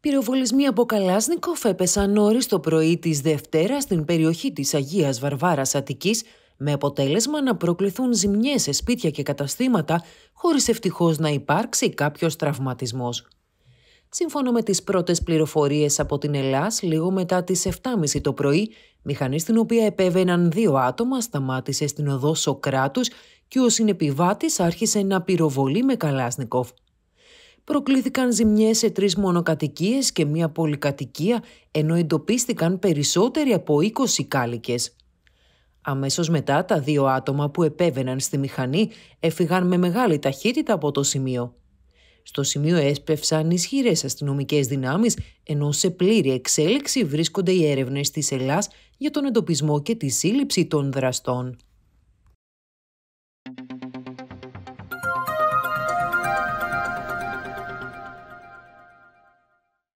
Πυροβολισμοί από Καλάσνικοφ έπεσαν νωρίς το πρωί της Δευτέρας στην περιοχή της Αγίας Βαρβάρας Αττικής, με αποτέλεσμα να προκληθούν ζημιές σε σπίτια και καταστήματα, χωρίς ευτυχώς να υπάρξει κάποιος τραυματισμός. Σύμφωνα με τις πρώτες πληροφορίες από την Ελλάς, λίγο μετά τις 7.30 το πρωί, μηχανή στην οποία επέβαιναν δύο άτομα σταμάτησε στην οδό Σοκράτους και ο συνεπιβάτης άρχισε να πυροβολεί με Καλάσνικοφ προκλήθηκαν ζημιές σε τρεις μονοκατοικίες και μία πολυκατοικία, ενώ εντοπίστηκαν περισσότεροι από 20 κάλικες. Αμέσως μετά, τα δύο άτομα που επέβαιναν στη μηχανή έφυγαν με μεγάλη ταχύτητα από το σημείο. Στο σημείο έσπευσαν ισχυρές αστυνομικές δυνάμεις, ενώ σε πλήρη εξέλιξη βρίσκονται οι έρευνες της Ελλάς για τον εντοπισμό και τη σύλληψη των δραστών.